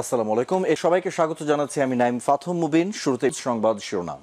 আলাইকুম এ সবাইকে স্বাগত জানাচ্ছি আমি নাইম ফাথম মুবিন শুরুতে সংবাদ শিরোনাম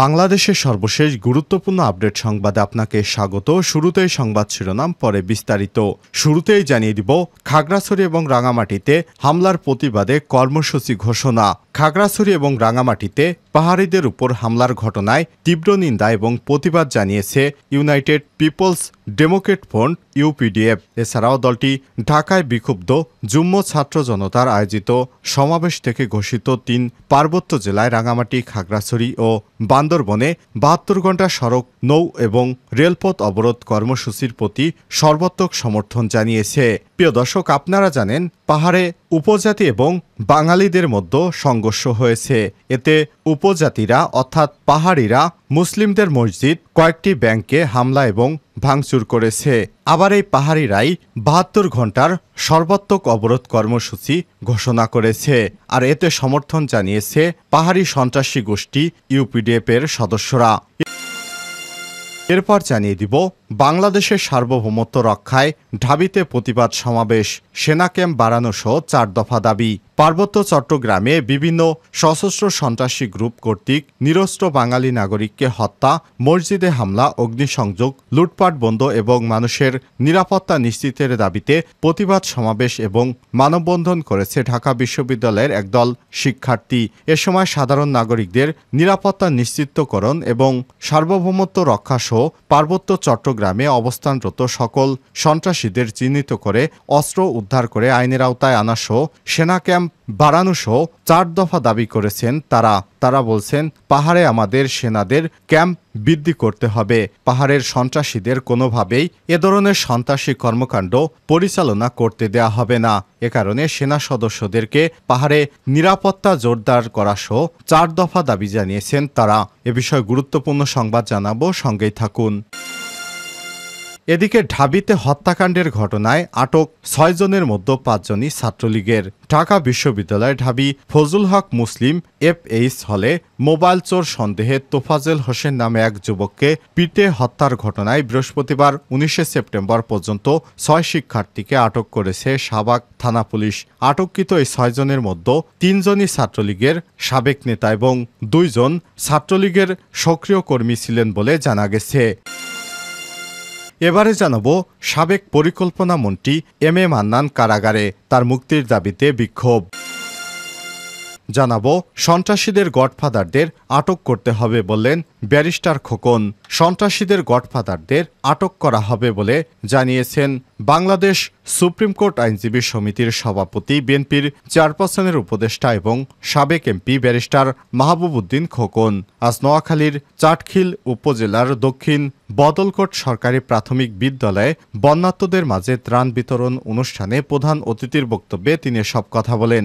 বাংলাদেশের সর্বশেষ গুরুত্বপূর্ণ আপডেট সংবাদে আপনাকে স্বাগত শুরুতে সংবাদ শিরোনাম পরে বিস্তারিত শুরুতেই জানিয়ে দিব খাগড়াছড়ি এবং রাঙামাটিতে হামলার প্রতিবাদে কর্মসূচি ঘোষণা খাগড়াছড়ি এবং রাঙামাটিতে পাহাড়িদের উপর হামলার ঘটনায় তীব্র নিন্দা এবং প্রতিবাদ জানিয়েছে United People's Democrat Front UPDF এছাড়াও দলটি ঢাকায় বিক্ষুব্ধ যুম্ম ছাত্র জনতার আয়োজিত সমাবেশ থেকে ঘোষিত তিন পার্বত্য জেলায় রাঙামাটি খাগড়াছড়ি ও বান্দরবনে বাহাত্তর ঘণ্টা সড়ক নৌ এবং রেলপথ অবরোধ কর্মসূচির প্রতি সর্বাত্মক সমর্থন জানিয়েছে প্রিয় দর্শক আপনারা জানেন পাহাড়ে উপজাতি এবং বাঙালিদের মধ্যে সংঘর্ষ হয়েছে এতে উপজাতিরা অর্থাৎ পাহাড়িরা মুসলিমদের মসজিদ কয়েকটি ব্যাংকে হামলা এবং ভাঙচুর করেছে আবার এই পাহাড়িরাই বাহাত্তর ঘন্টার সর্বাত্মক অবরোধ কর্মসূচি ঘোষণা করেছে আর এতে সমর্থন জানিয়েছে পাহাড়ি সন্ত্রাসী গোষ্ঠী ইউপিডিএফ এর সদস্যরা এরপর জানিয়ে দিব বাংলাদেশের সার্বভৌমত্ব রক্ষায় ঢাবিতে প্রতিবাদ সমাবেশ সেনা ক্যাম্প সহ চার দফা দাবি পার্বত্য চট্টগ্রামে বিভিন্ন সশস্ত্র সন্ত্রাসী গ্রুপ কর্তৃক নিরস্ত্র বাঙালি নাগরিককে হত্যা মসজিদে হামলা অগ্নিসংযোগ লুটপাট বন্ধ এবং মানুষের নিরাপত্তা নিশ্চিতের দাবিতে প্রতিবাদ সমাবেশ এবং মানববন্ধন করেছে ঢাকা বিশ্ববিদ্যালয়ের একদল শিক্ষার্থী এ সময় সাধারণ নাগরিকদের নিরাপত্তা নিশ্চিতকরণ এবং সার্বভৌমত্ব রক্ষা সহ পার্বত্য চট্টগ্রামে অবস্থানরত সকল সন্ত্রাসীদের চিহ্নিত করে অস্ত্র উদ্ধার করে আইনের আওতায় আনা সহ সেনা ক্যাম্প বাড়ানোসহ চার দফা দাবি করেছেন তারা তারা বলছেন পাহাড়ে আমাদের সেনাদের ক্যাম্প বৃদ্ধি করতে হবে পাহাড়ের সন্ত্রাসীদের কোনোভাবেই এ ধরনের সন্ত্রাসী কর্মকাণ্ড পরিচালনা করতে দেয়া হবে না এ কারণে সেনা সদস্যদেরকে পাহাড়ে নিরাপত্তা জোরদার করাসহ চার দফা দাবি জানিয়েছেন তারা এ বিষয়ে গুরুত্বপূর্ণ সংবাদ জানাবো সঙ্গেই থাকুন এদিকে ঢাবিতে হত্যাকাণ্ডের ঘটনায় আটক ছয়জনের মধ্যে পাঁচজনই ছাত্রলীগের ঢাকা বিশ্ববিদ্যালয় ঢাবি ফজল হক মুসলিম এফএইচ হলে মোবাইল চোর সন্দেহে তোফাজেল হোসেন নামে এক যুবককে পিটে হত্যার ঘটনায় বৃহস্পতিবার উনিশে সেপ্টেম্বর পর্যন্ত ছয় শিক্ষার্থীকে আটক করেছে সাবাক থানা পুলিশ আটককৃত এই ছয়জনের মধ্যে তিনজনই ছাত্রলীগের সাবেক নেতা এবং দুইজন ছাত্রলীগের সক্রিয় কর্মী ছিলেন বলে জানা গেছে এবারে জানাব সাবেক পরিকল্পনা মন্ত্রী এম এ মান্নান কারাগারে তার মুক্তির দাবিতে বিক্ষোভ জানাবো সন্ত্রাসীদের গডফাদারদের আটক করতে হবে বললেন ব্যারিস্টার খোকন সন্ত্রাসীদের গডফাদারদের আটক করা হবে বলে জানিয়েছেন বাংলাদেশ সুপ্রিম কোর্ট আইনজীবী সমিতির সভাপতি বিএনপির চেয়ারপারসনের উপদেষ্টা এবং সাবেক এমপি ব্যারিস্টার মাহবুব উদ্দিন খোকন আজ নোয়াখালীর চাটখিল উপজেলার দক্ষিণ বদলকোট সরকারি প্রাথমিক বিদ্যালয়ে বন্যাত্মদের মাঝে ত্রাণ বিতরণ অনুষ্ঠানে প্রধান অতিথির বক্তব্যে তিনি সব কথা বলেন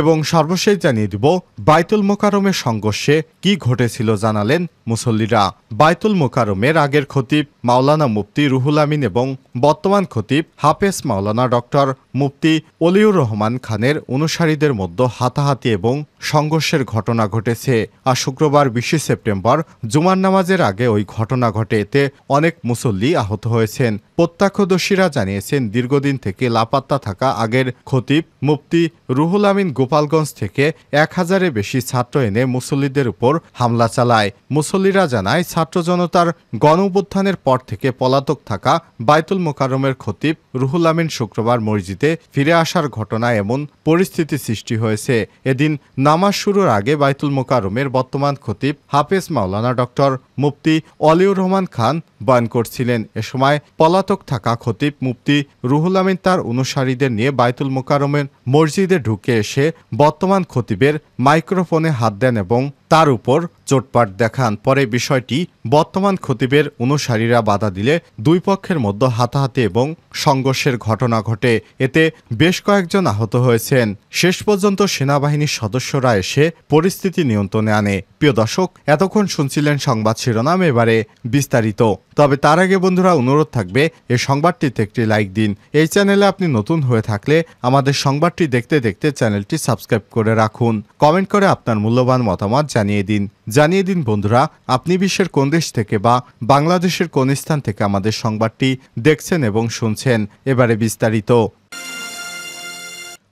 এবং সর্বশেষ জানিয়ে দিব বাইতুল মোকারমের সংঘর্ষে কি ঘটেছিল জানালেন মুসল্লিরা বাইতুল মোকারমের আগের খতিব মাওলানা মুফতি রুহুল আমিন এবং বর্তমান খতিব হাফেজ মাওলানা ডক্টর মুফতি অলিউর রহমান খানের অনুসারীদের মধ্যে হাতাহাতি এবং সংঘর্ষের ঘটনা ঘটেছে আর শুক্রবার বিশে সেপ্টেম্বর জুমার নামাজের আগে ওই ঘটনা ঘটে এতে অনেক মুসল্লি আহত হয়েছেন প্রত্যক্ষদর্শীরা জানিয়েছেন দীর্ঘদিন থেকে লাপাত্তা থাকা আগের খতিব মুফতি রুহুল আমিন গোপালগঞ্জ থেকে এক হাজারে বেশি ছাত্র এনে মুসল্লিদের উপর হামলা চালায় মুসল্লিরা জানায় ছাত্র জনতার গণ পর থেকে পলাতক থাকা বাইতুল মোকারমের খতিব রুহুল আমিন শুক্রবার মসজিদে ফিরে আসার ঘটনায় এমন পরিস্থিতি সৃষ্টি হয়েছে এদিন নামাজ শুরুর আগে বাইতুল মোকারমের বর্তমান খতিব হাফেজ মাওলানা ডক্টর মুফতি অলিউর রহমান খান বয়ান করছিলেন এ সময় পলাতক থাকা খতিব মুফতি রুহুল আমিন তার অনুসারীদের নিয়ে বায়তুল মোকারমের মসজিদে ঢুকে এসে বর্তমান খতিবের মাইক্রোফোনে হাত দেন এবং তার উপর চোটপাট দেখান পরে বিষয়টি বর্তমান খতিবের অনুসারীরা বাধা দিলে দুই পক্ষের মধ্যে হাতাহাতি এবং সংঘর্ষের ঘটনা ঘটে এতে বেশ কয়েকজন আহত হয়েছেন শেষ পর্যন্ত সেনাবাহিনীর সদস্যরা এসে পরিস্থিতি নিয়ন্ত্রণে আনে প্রিয় দর্শক এতক্ষণ শুনছিলেন সংবাদ শিরোনাম এবারে বিস্তারিত তবে তার আগে বন্ধুরা অনুরোধ থাকবে এই সংবাদটিতে একটি লাইক দিন এই চ্যানেলে আপনি নতুন হয়ে থাকলে আমাদের সংবাদটি দেখতে দেখতে চ্যানেলটি সাবস্ক্রাইব করে রাখুন কমেন্ট করে আপনার মূল্যবান মতামত জানিয়ে দিন জানিয়ে দিন বন্ধুরা আপনি বিশ্বের কোন দেশ থেকে বা বাংলাদেশের কোন স্থান থেকে আমাদের সংবাদটি দেখছেন এবং শুনছেন এবারে বিস্তারিত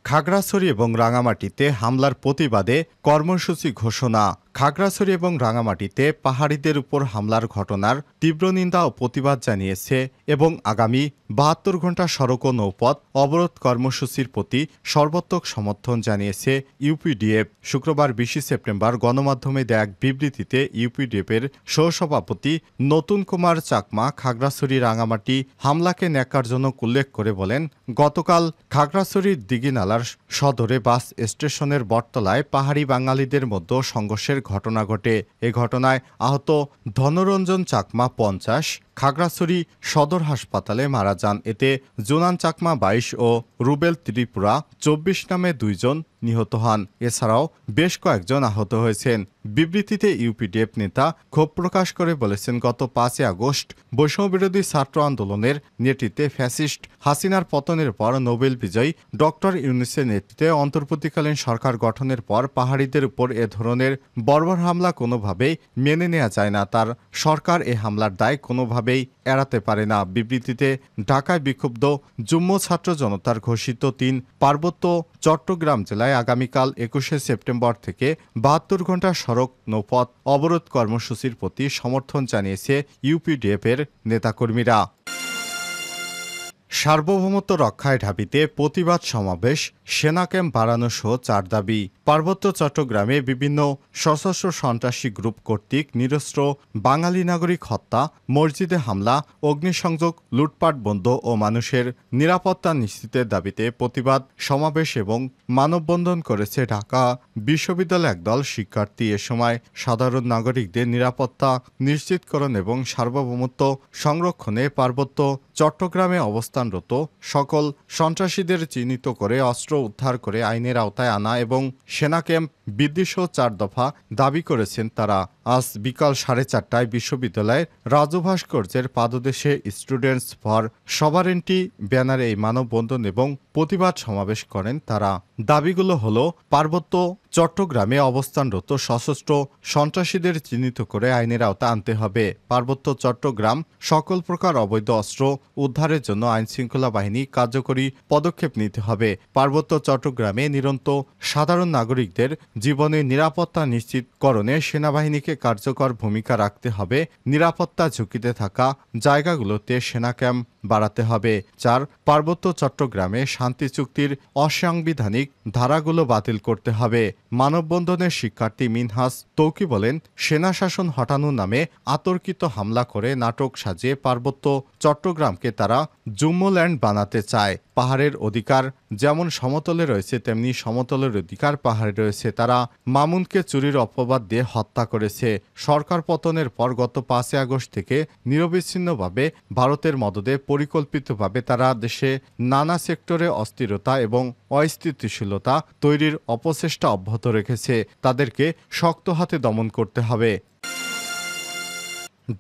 খাগড়াছড়ি এবং রাঙামাটিতে হামলার প্রতিবাদে কর্মসূচি ঘোষণা খাগড়াছড়ি এবং রাঙামাটিতে পাহাড়িদের উপর হামলার ঘটনার তীব্র নিন্দা ও প্রতিবাদ জানিয়েছে এবং আগামী বাহাত্তর ঘণ্টা সড়ক ও নৌপথ অবরোধ কর্মসূচির প্রতি সর্বাত্মক সমর্থন জানিয়েছে ইউপিডিএফ শুক্রবার বিশে সেপ্টেম্বর গণমাধ্যমে দেয়া এক বিবৃতিতে ইউপিডিএফের সহসভাপতি নতুন কুমার চাকমা খাগড়াছড়ি রাঙামাটি হামলাকে ন্যাকারজনক উল্লেখ করে বলেন গতকাল খাগড়াছড়ির দিঘিনালার সদরে বাস স্টেশনের বটতলায় পাহাড়ি বাঙালিদের মধ্যে সংঘর্ষের ঘটনা ঘটে এ ঘটনায় আহত ধনরঞ্জন চাকমা পঞ্চাশ খাগড়াছড়ি সদর হাসপাতালে মারা যান এতে জোনান চাকমা বাইশ ও রুবেল ত্রিপুরা চব্বিশ নামে দুইজন নিহত হন এছাড়াও বেশ কয়েকজন আহত হয়েছেন বিবৃতিতে ইউপিডিএফ নেতা ক্ষোভ প্রকাশ করে বলেছেন গত পাঁচই আগস্ট বিরোধী ছাত্র আন্দোলনের নেতৃত্বে ফ্যাসিস্ট হাসিনার পতনের পর নোবেল বিজয়ী ডক্টর ইউনিসের নেতৃত্বে অন্তর্বর্তীকালীন সরকার গঠনের পর পাহাড়িদের উপর এ ধরনের বর্বর হামলা কোনোভাবেই মেনে নেওয়া যায় না তার সরকার এ হামলার দায় কোনোভাবে কোনোভাবেই এড়াতে পারে না বিবৃতিতে ঢাকায় বিক্ষুব্ধ যুম্ম ছাত্র জনতার ঘোষিত তিন পার্বত্য চট্টগ্রাম জেলায় আগামীকাল একুশে সেপ্টেম্বর থেকে বাহাত্তর ঘণ্টা সড়ক নৌপথ অবরোধ কর্মসূচির প্রতি সমর্থন জানিয়েছে ইউপিডিএফের নেতাকর্মীরা সার্বভৌমত্ব রক্ষায় ঢাবিতে প্রতিবাদ সমাবেশ সেনা ক্যাম্প বাড়ানো সহ চার দাবি পার্বত্য চট্টগ্রামে বিভিন্ন সশস্ত্র সন্ত্রাসী গ্রুপ কর্তৃক নিরস্ত্র বাঙালি নাগরিক হত্যা মসজিদে হামলা অগ্নিসংযোগ লুটপাট বন্ধ ও মানুষের নিরাপত্তা নিশ্চিতের দাবিতে প্রতিবাদ সমাবেশ এবং মানববন্ধন করেছে ঢাকা বিশ্ববিদ্যালয় একদল শিক্ষার্থী এ সময় সাধারণ নাগরিকদের নিরাপত্তা নিশ্চিতকরণ এবং সার্বভৌমত্ব সংরক্ষণে পার্বত্য চট্টগ্রামে অবস্থানরত সকল সন্ত্রাসীদের চিহ্নিত করে অস্ত্র উদ্ধার করে আইনের আওতায় আনা এবং সেনা ক্যাম্প বিদ্বেষ চার দফা দাবি করেছেন তারা আজ বিকাল সাড়ে চারটায় বিশ্ববিদ্যালয়ের রাজু ভাস্কর্যের পাদদেশে স্টুডেন্টস ফর সবারেন্টি ব্যানারে এই মানববন্ধন এবং প্রতিবাদ সমাবেশ করেন তারা দাবিগুলো হল পার্বত্য চট্টগ্রামে অবস্থানরত সশস্ত্র সন্ত্রাসীদের চিহ্নিত করে আইনের আওতা আনতে হবে পার্বত্য চট্টগ্রাম সকল প্রকার অবৈধ অস্ত্র উদ্ধারের জন্য আইন শৃঙ্খলা বাহিনী কার্যকরী পদক্ষেপ নিতে হবে পার্বত্য চট্টগ্রামে নিরন্ত সাধারণ নাগরিকদের জীবনের নিরাপত্তা নিশ্চিতকরণে সেনাবাহিনীকে বাংলাদেশকে কার্যকর ভূমিকা রাখতে হবে নিরাপত্তা ঝুঁকিতে থাকা জায়গাগুলোতে সেনা ক্যাম্প বাড়াতে হবে চার পার্বত্য চট্টগ্রামে শান্তি চুক্তির অসাংবিধানিক ধারাগুলো বাতিল করতে হবে মানববন্ধনের শিক্ষার্থী মিনহাস তৌকি বলেন সেনা শাসন হটানোর নামে আতর্কিত হামলা করে নাটক সাজিয়ে পার্বত্য চট্টগ্রামকে তারা জুম্মোল্যান্ড বানাতে চায় পাহাড়ের অধিকার যেমন সমতলে রয়েছে তেমনি সমতলের অধিকার পাহাড়ে রয়েছে তারা মামুনকে চুরির অপবাদ দিয়ে হত্যা করেছে জানিয়েছে সরকার পতনের পর গত পাঁচই আগস্ট থেকে নিরবিচ্ছিন্নভাবে ভারতের মদদে পরিকল্পিতভাবে তারা দেশে নানা সেক্টরে অস্থিরতা এবং অস্থিতিশীলতা তৈরির অপচেষ্টা অব্যাহত রেখেছে তাদেরকে শক্ত হাতে দমন করতে হবে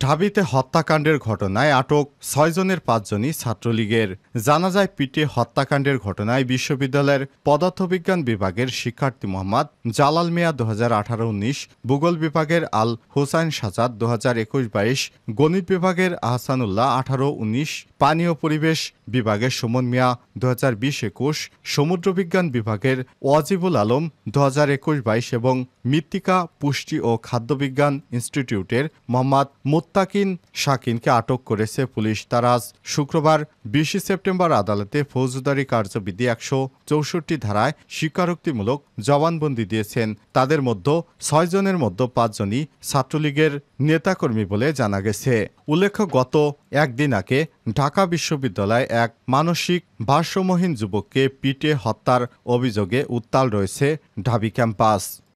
ঢাবিতে হত্যাকাণ্ডের ঘটনায় আটক ছয়জনের পাঁচজনই ছাত্রলীগের জানাজায় পিটিয়ে হত্যাকাণ্ডের ঘটনায় বিশ্ববিদ্যালয়ের পদার্থবিজ্ঞান বিভাগের শিক্ষার্থী মোহাম্মদ জালাল মিয়া দু হাজার আঠারো উনিশ ভূগোল বিভাগের আল হুসাইন সাজাদ দু হাজার একুশ বাইশ গণিত বিভাগের আহসানুল্লাহ আঠারো উনিশ পানি ও পরিবেশ বিভাগের সুমন মিয়া দু হাজার বিশ একুশ সমুদ্রবিজ্ঞান বিভাগের ওয়াজিবুল আলম দু হাজার একুশ বাইশ এবং মৃত্তিকা পুষ্টি ও খাদ্যবিজ্ঞান ইনস্টিটিউটের মোহাম্মদ মোত্তাকিন শাকিনকে আটক করেছে পুলিশ তার আজ শুক্রবার বিশে সেপ্টেম্বর আদালতে ফৌজদারি কার্যবিধি একশো চৌষট্টি ধারায় স্বীকারোক্তিমূলক জবানবন্দি দিয়েছেন তাদের মধ্যে ছয়জনের মধ্যে পাঁচজনই ছাত্রলীগের নেতাকর্মী বলে জানা গেছে উল্লেখ্য গত একদিন আগে ঢাকা বিশ্ববিদ্যালয়ে এক মানসিক ভারসাম্যহীন যুবককে পিটে হত্যার অভিযোগে উত্তাল রয়েছে ঢাবি ক্যাম্পাস